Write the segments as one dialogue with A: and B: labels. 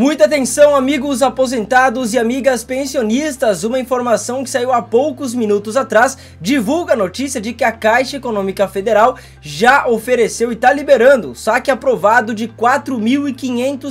A: Muita atenção, amigos aposentados e amigas pensionistas. Uma informação que saiu há poucos minutos atrás divulga a notícia de que a Caixa Econômica Federal já ofereceu e está liberando saque aprovado de R$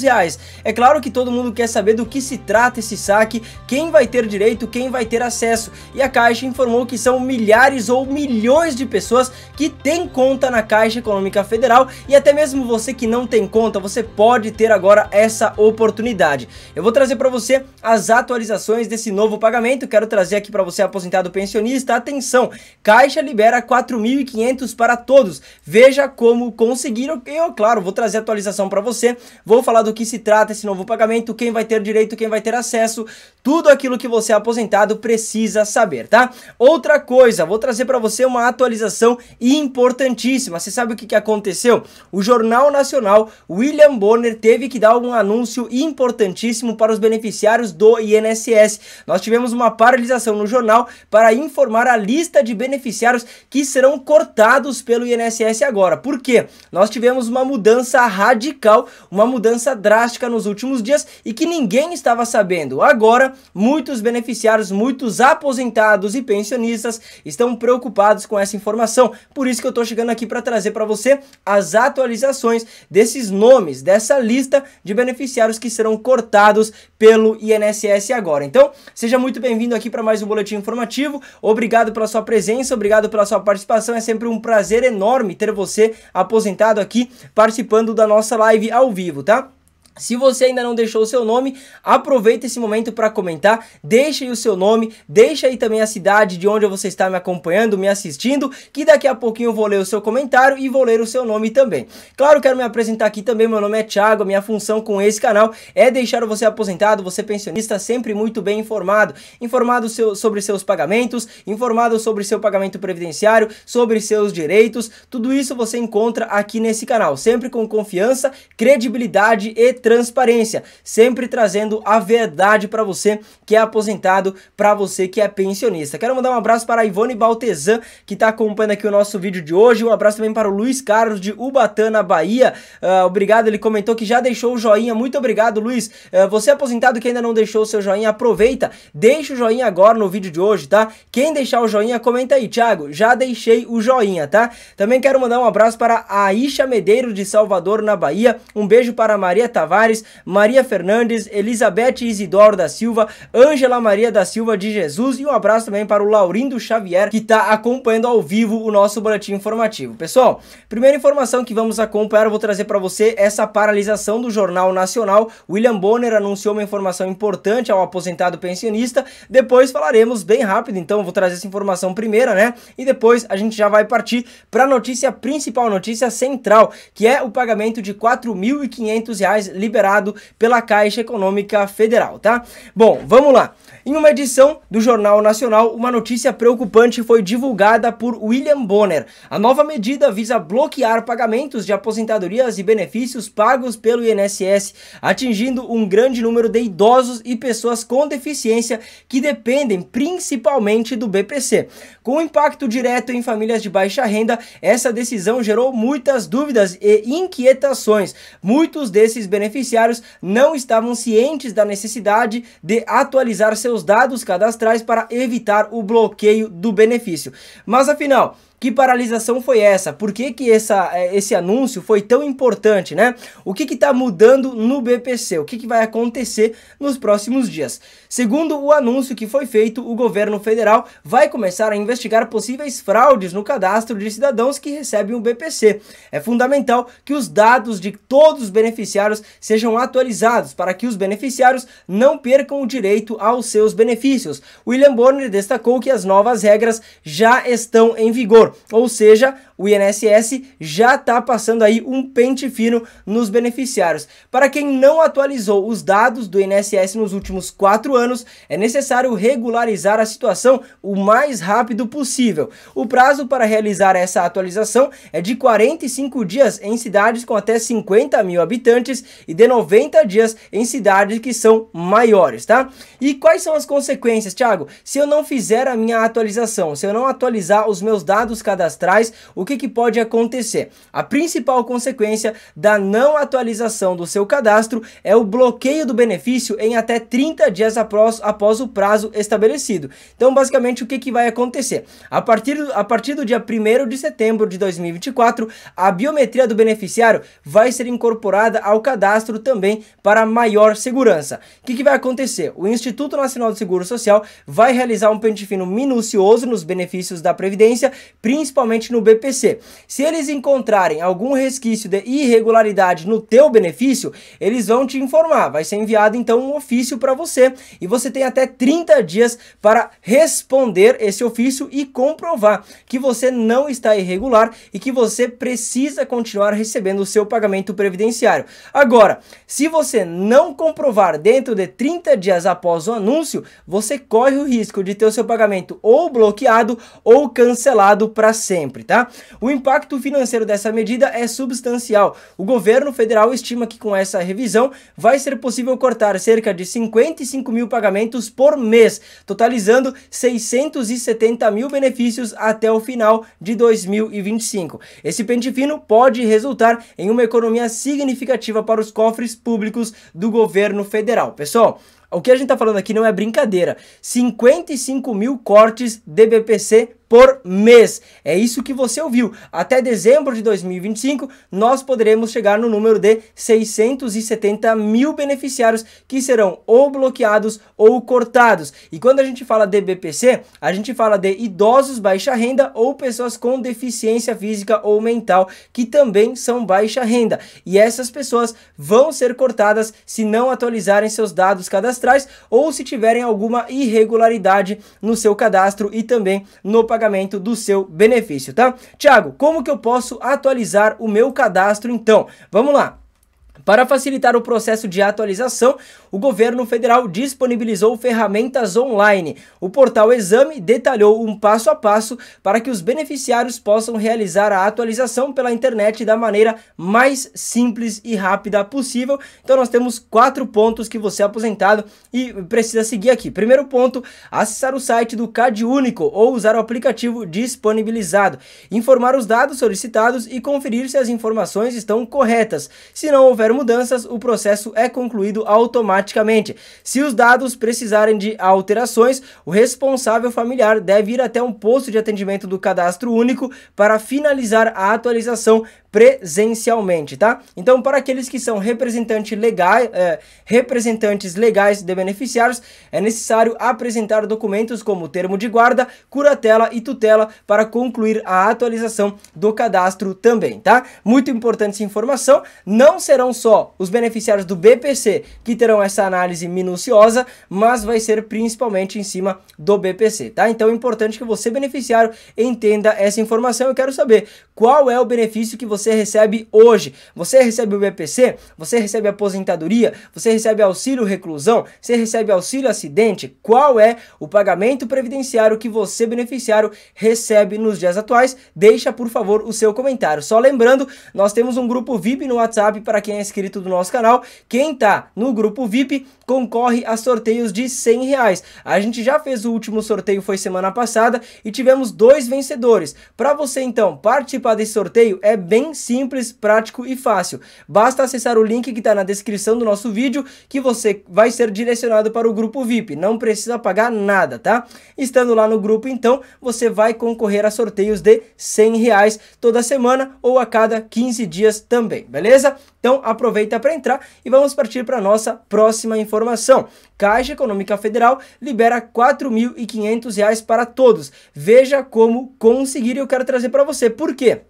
A: reais. É claro que todo mundo quer saber do que se trata esse saque, quem vai ter direito, quem vai ter acesso. E a Caixa informou que são milhares ou milhões de pessoas que têm conta na Caixa Econômica Federal e até mesmo você que não tem conta, você pode ter agora essa oportunidade oportunidade. Eu vou trazer para você as atualizações desse novo pagamento, quero trazer aqui para você aposentado pensionista, atenção, Caixa libera 4.500 para todos, veja como conseguir, eu claro, vou trazer atualização para você, vou falar do que se trata esse novo pagamento, quem vai ter direito, quem vai ter acesso, tudo aquilo que você é aposentado precisa saber, tá? Outra coisa, vou trazer para você uma atualização importantíssima, você sabe o que, que aconteceu? O Jornal Nacional, William Bonner, teve que dar um anúncio importante importantíssimo para os beneficiários do INSS. Nós tivemos uma paralisação no jornal para informar a lista de beneficiários que serão cortados pelo INSS agora. Por quê? Nós tivemos uma mudança radical, uma mudança drástica nos últimos dias e que ninguém estava sabendo. Agora, muitos beneficiários, muitos aposentados e pensionistas estão preocupados com essa informação. Por isso que eu estou chegando aqui para trazer para você as atualizações desses nomes, dessa lista de beneficiários que que serão cortados pelo INSS agora. Então, seja muito bem-vindo aqui para mais um boletim informativo. Obrigado pela sua presença, obrigado pela sua participação. É sempre um prazer enorme ter você aposentado aqui participando da nossa live ao vivo, tá? Se você ainda não deixou o seu nome, aproveita esse momento para comentar, deixa aí o seu nome, deixa aí também a cidade de onde você está me acompanhando, me assistindo, que daqui a pouquinho eu vou ler o seu comentário e vou ler o seu nome também. Claro, quero me apresentar aqui também, meu nome é Thiago, minha função com esse canal é deixar você aposentado, você pensionista, sempre muito bem informado, informado seu, sobre seus pagamentos, informado sobre seu pagamento previdenciário, sobre seus direitos, tudo isso você encontra aqui nesse canal, sempre com confiança, credibilidade e transparência, sempre trazendo a verdade para você que é aposentado, para você que é pensionista. Quero mandar um abraço para a Ivone Baltesan, que está acompanhando aqui o nosso vídeo de hoje, um abraço também para o Luiz Carlos de Ubatã, na Bahia, uh, obrigado, ele comentou que já deixou o joinha, muito obrigado, Luiz. Uh, você é aposentado que ainda não deixou o seu joinha, aproveita, deixa o joinha agora no vídeo de hoje, tá? Quem deixar o joinha, comenta aí, Thiago, já deixei o joinha, tá? Também quero mandar um abraço para a Isha Medeiro de Salvador, na Bahia, um beijo para a Maria Tavares, Tavares, Maria Fernandes, Elizabeth Isidoro da Silva, Ângela Maria da Silva de Jesus e um abraço também para o Laurindo Xavier que está acompanhando ao vivo o nosso boletim informativo. Pessoal, primeira informação que vamos acompanhar, eu vou trazer para você essa paralisação do Jornal Nacional. William Bonner anunciou uma informação importante ao aposentado pensionista. Depois falaremos bem rápido, então vou trazer essa informação primeira, né? E depois a gente já vai partir para a notícia principal, notícia central, que é o pagamento de R$ 4.500 liberado pela Caixa Econômica Federal, tá? Bom, vamos lá. Em uma edição do Jornal Nacional, uma notícia preocupante foi divulgada por William Bonner. A nova medida visa bloquear pagamentos de aposentadorias e benefícios pagos pelo INSS, atingindo um grande número de idosos e pessoas com deficiência que dependem principalmente do BPC. Com impacto direto em famílias de baixa renda, essa decisão gerou muitas dúvidas e inquietações. Muitos desses beneficiários não estavam cientes da necessidade de atualizar seus seus dados cadastrais para evitar o bloqueio do benefício. Mas afinal, que paralisação foi essa? Por que, que essa, é, esse anúncio foi tão importante, né? O que está mudando no BPC? O que, que vai acontecer nos próximos dias? Segundo o anúncio que foi feito, o governo federal vai começar a investigar possíveis fraudes no cadastro de cidadãos que recebem o BPC. É fundamental que os dados de todos os beneficiários sejam atualizados para que os beneficiários não percam o direito aos seus benefícios. William Bonner destacou que as novas regras já estão em vigor. Ou seja, o INSS já está passando aí um pente fino nos beneficiários. Para quem não atualizou os dados do INSS nos últimos quatro anos, é necessário regularizar a situação o mais rápido possível. O prazo para realizar essa atualização é de 45 dias em cidades com até 50 mil habitantes e de 90 dias em cidades que são maiores, tá? E quais são as consequências, Thiago? Se eu não fizer a minha atualização, se eu não atualizar os meus dados cadastrais, o que, que pode acontecer? A principal consequência da não atualização do seu cadastro é o bloqueio do benefício em até 30 dias após, após o prazo estabelecido. Então, basicamente, o que, que vai acontecer? A partir, a partir do dia 1 de setembro de 2024, a biometria do beneficiário vai ser incorporada ao cadastro também para maior segurança. O que, que vai acontecer? O Instituto Nacional do Seguro Social vai realizar um pente fino minucioso nos benefícios da Previdência, principalmente no BPC acontecer. Se eles encontrarem algum resquício de irregularidade no teu benefício, eles vão te informar. Vai ser enviado então um ofício para você e você tem até 30 dias para responder esse ofício e comprovar que você não está irregular e que você precisa continuar recebendo o seu pagamento previdenciário. Agora, se você não comprovar dentro de 30 dias após o anúncio, você corre o risco de ter o seu pagamento ou bloqueado ou cancelado para sempre, tá? O impacto financeiro dessa medida é substancial. O governo federal estima que com essa revisão vai ser possível cortar cerca de 55 mil pagamentos por mês, totalizando 670 mil benefícios até o final de 2025. Esse pente fino pode resultar em uma economia significativa para os cofres públicos do governo federal. Pessoal, o que a gente está falando aqui não é brincadeira. 55 mil cortes de BPC por mês. É isso que você ouviu. Até dezembro de 2025, nós poderemos chegar no número de 670 mil beneficiários que serão ou bloqueados ou cortados. E quando a gente fala de BPC, a gente fala de idosos baixa renda ou pessoas com deficiência física ou mental que também são baixa renda. E essas pessoas vão ser cortadas se não atualizarem seus dados cadastrais ou se tiverem alguma irregularidade no seu cadastro e também no pagamento do seu benefício, tá? Tiago, como que eu posso atualizar o meu cadastro então? Vamos lá. Para facilitar o processo de atualização, o governo federal disponibilizou ferramentas online. O portal Exame detalhou um passo a passo para que os beneficiários possam realizar a atualização pela internet da maneira mais simples e rápida possível. Então, nós temos quatro pontos que você é aposentado e precisa seguir aqui. Primeiro ponto: acessar o site do CAD Único ou usar o aplicativo disponibilizado, informar os dados solicitados e conferir se as informações estão corretas. Se não houver houver mudanças, o processo é concluído automaticamente. Se os dados precisarem de alterações, o responsável familiar deve ir até um posto de atendimento do cadastro único para finalizar a atualização presencialmente, tá? Então, para aqueles que são representantes legais, é, representantes legais de beneficiários, é necessário apresentar documentos como termo de guarda, curatela e tutela para concluir a atualização do cadastro também, tá? Muito importante essa informação. Não serão só os beneficiários do BPC que terão essa análise minuciosa, mas vai ser principalmente em cima do BPC, tá? Então é importante que você, beneficiário, entenda essa informação. Eu quero saber qual é o benefício que você você recebe hoje. Você recebe o BPC, você recebe aposentadoria, você recebe auxílio reclusão, você recebe auxílio acidente. Qual é o pagamento previdenciário que você, beneficiário, recebe nos dias atuais? Deixa, por favor, o seu comentário. Só lembrando, nós temos um grupo VIP no WhatsApp para quem é inscrito do nosso canal. Quem está no grupo VIP concorre a sorteios de 100 reais. A gente já fez o último sorteio, foi semana passada, e tivemos dois vencedores. Para você, então, participar desse sorteio é bem simples, prático e fácil. Basta acessar o link que está na descrição do nosso vídeo que você vai ser direcionado para o grupo VIP. Não precisa pagar nada, tá? Estando lá no grupo, então, você vai concorrer a sorteios de 100 reais toda semana ou a cada 15 dias também, beleza? Então aproveita para entrar e vamos partir para a nossa próxima informação. Caixa Econômica Federal libera R$ 4.500 para todos. Veja como conseguir e eu quero trazer para você. Por quê?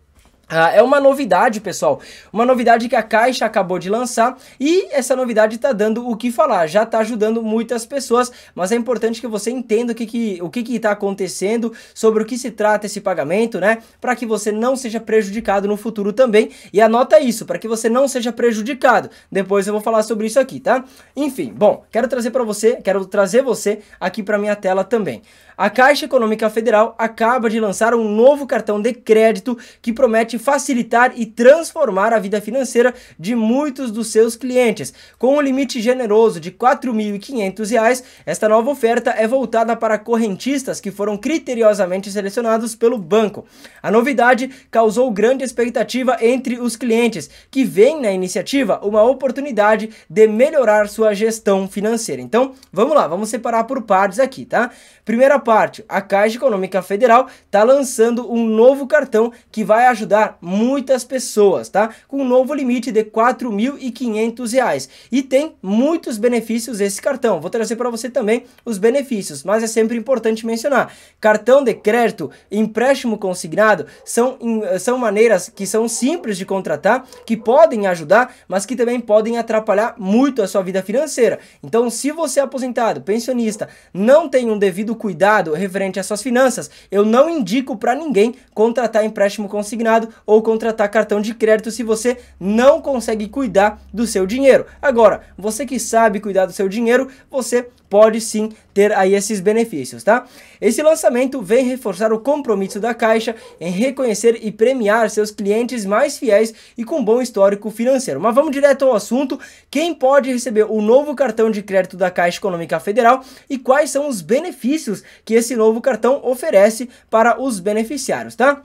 A: Ah, é uma novidade, pessoal. Uma novidade que a Caixa acabou de lançar e essa novidade está dando o que falar. Já está ajudando muitas pessoas, mas é importante que você entenda o que que o que que está acontecendo, sobre o que se trata esse pagamento, né? Para que você não seja prejudicado no futuro também. E anota isso, para que você não seja prejudicado. Depois eu vou falar sobre isso aqui, tá? Enfim, bom, quero trazer para você, quero trazer você aqui para minha tela também. A Caixa Econômica Federal acaba de lançar um novo cartão de crédito que promete facilitar e transformar a vida financeira de muitos dos seus clientes. Com um limite generoso de R$ reais. esta nova oferta é voltada para correntistas que foram criteriosamente selecionados pelo banco. A novidade causou grande expectativa entre os clientes, que veem na iniciativa uma oportunidade de melhorar sua gestão financeira. Então, vamos lá, vamos separar por partes aqui, tá? Primeira parte, a Caixa Econômica Federal está lançando um novo cartão que vai ajudar muitas pessoas, tá? Com um novo limite de R$ 4.500 e tem muitos benefícios esse cartão. Vou trazer para você também os benefícios, mas é sempre importante mencionar. Cartão de crédito, empréstimo consignado são eh, são maneiras que são simples de contratar, que podem ajudar, mas que também podem atrapalhar muito a sua vida financeira. Então, se você é aposentado, pensionista, não tem um devido cuidado referente às suas finanças, eu não indico para ninguém contratar empréstimo consignado ou contratar cartão de crédito se você não consegue cuidar do seu dinheiro. Agora, você que sabe cuidar do seu dinheiro, você pode sim ter aí esses benefícios, tá? Esse lançamento vem reforçar o compromisso da Caixa em reconhecer e premiar seus clientes mais fiéis e com bom histórico financeiro. Mas vamos direto ao assunto, quem pode receber o novo cartão de crédito da Caixa Econômica Federal e quais são os benefícios que esse novo cartão oferece para os beneficiários, tá?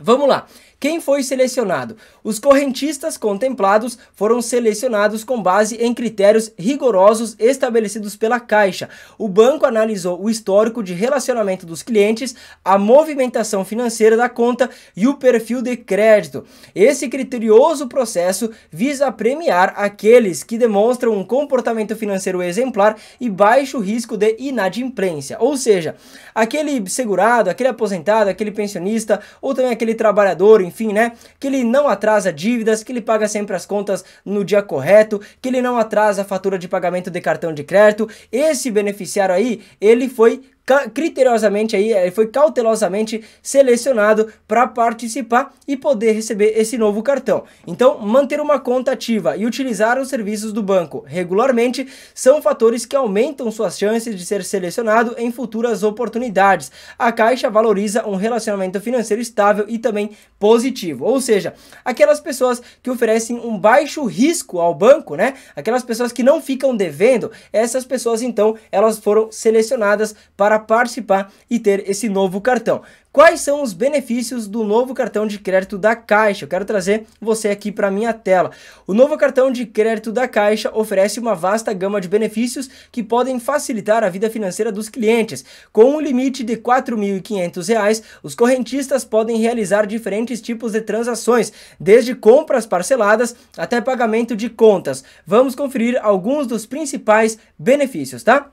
A: Vamos lá. Quem foi selecionado? Os correntistas contemplados foram selecionados com base em critérios rigorosos estabelecidos pela Caixa. O banco analisou o histórico de relacionamento dos clientes, a movimentação financeira da conta e o perfil de crédito. Esse criterioso processo visa premiar aqueles que demonstram um comportamento financeiro exemplar e baixo risco de inadimplência. Ou seja, aquele segurado, aquele aposentado, aquele pensionista ou também aquele trabalhador, enfim, né? Que ele não atrasa dívidas, que ele paga sempre as contas no dia correto, que ele não atrasa a fatura de pagamento de cartão de crédito. Esse beneficiário aí, ele foi criteriosamente aí, eh, foi cautelosamente selecionado para participar e poder receber esse novo cartão. Então, manter uma conta ativa e utilizar os serviços do banco regularmente são fatores que aumentam suas chances de ser selecionado em futuras oportunidades. A Caixa valoriza um relacionamento financeiro estável e também positivo, ou seja, aquelas pessoas que oferecem um baixo risco ao banco, né? Aquelas pessoas que não ficam devendo, essas pessoas então elas foram selecionadas para participar e ter esse novo cartão. Quais são os benefícios do novo cartão de crédito da Caixa? Eu quero trazer você aqui para minha tela. O novo cartão de crédito da Caixa oferece uma vasta gama de benefícios que podem facilitar a vida financeira dos clientes. Com um limite de R$ 4.500, os correntistas podem realizar diferentes tipos de transações, desde compras parceladas até pagamento de contas. Vamos conferir alguns dos principais benefícios, tá?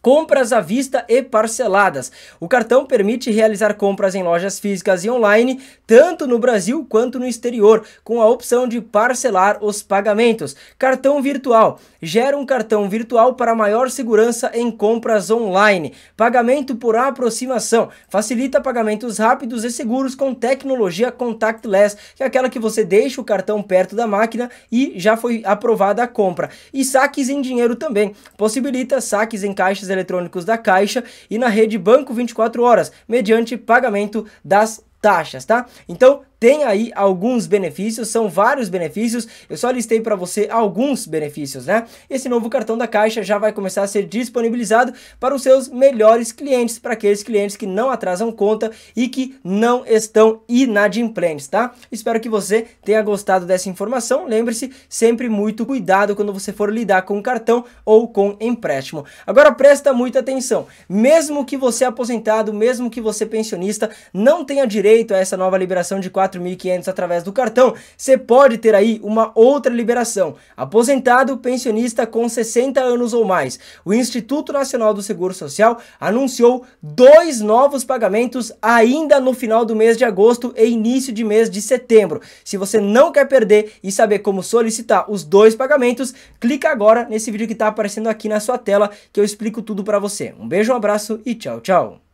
A: compras à vista e parceladas. O cartão permite realizar compras em lojas físicas e online, tanto no Brasil quanto no exterior, com a opção de parcelar os pagamentos. Cartão virtual. Gera um cartão virtual para maior segurança em compras online. Pagamento por aproximação. Facilita pagamentos rápidos e seguros com tecnologia contactless, que é aquela que você deixa o cartão perto da máquina e já foi aprovada a compra. E saques em dinheiro também. Possibilita saques em caixas eletrônicos da Caixa e na rede Banco 24 Horas, mediante pagamento das taxas, tá? Então, tem aí alguns benefícios, são vários benefícios, eu só listei para você alguns benefícios, né? Esse novo cartão da Caixa já vai começar a ser disponibilizado para os seus melhores clientes, para aqueles clientes que não atrasam conta e que não estão inadimplentes, tá? Espero que você tenha gostado dessa informação, lembre-se, sempre muito cuidado quando você for lidar com cartão ou com empréstimo. Agora presta muita atenção, mesmo que você é aposentado, mesmo que você é pensionista, não tenha direito a essa nova liberação de 4 4.500 através do cartão, você pode ter aí uma outra liberação. Aposentado, pensionista com 60 anos ou mais. O Instituto Nacional do Seguro Social anunciou dois novos pagamentos ainda no final do mês de agosto e início de mês de setembro. Se você não quer perder e saber como solicitar os dois pagamentos, clica agora nesse vídeo que está aparecendo aqui na sua tela que eu explico tudo para você. Um beijo, um abraço e tchau, tchau.